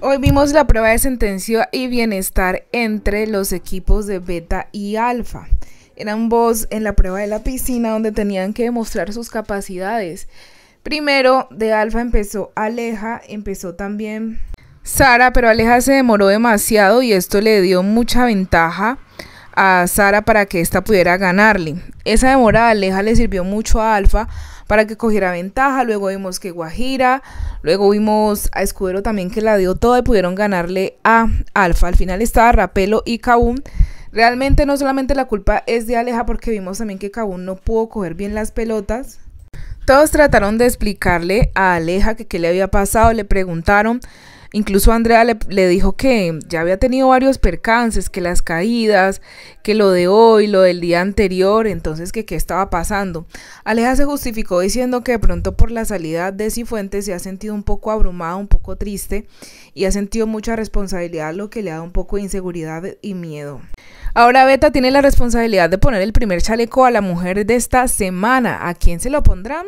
Hoy vimos la prueba de sentencia y bienestar entre los equipos de beta y alfa. Eran vos en la prueba de la piscina donde tenían que demostrar sus capacidades. Primero de alfa empezó Aleja, empezó también Sara, pero Aleja se demoró demasiado y esto le dio mucha ventaja a Sara para que ésta pudiera ganarle. Esa demora de Aleja le sirvió mucho a Alfa para que cogiera ventaja. Luego vimos que Guajira, luego vimos a Escudero también que la dio toda y pudieron ganarle a Alfa. Al final estaba Rapelo y Kaun. Realmente no solamente la culpa es de Aleja porque vimos también que Kaun no pudo coger bien las pelotas. Todos trataron de explicarle a Aleja que qué le había pasado, le preguntaron, Incluso Andrea le, dijo que ya había tenido varios percances, que las caídas, que lo de hoy, lo del día anterior, entonces que qué estaba pasando. Aleja se justificó diciendo que de pronto por la salida de Cifuentes se ha sentido un poco abrumada, un poco triste y ha sentido mucha responsabilidad, lo que le ha dado un poco de inseguridad y miedo. Ahora Beta tiene la responsabilidad de poner el primer chaleco a la mujer de esta semana. ¿A quién se lo pondrán?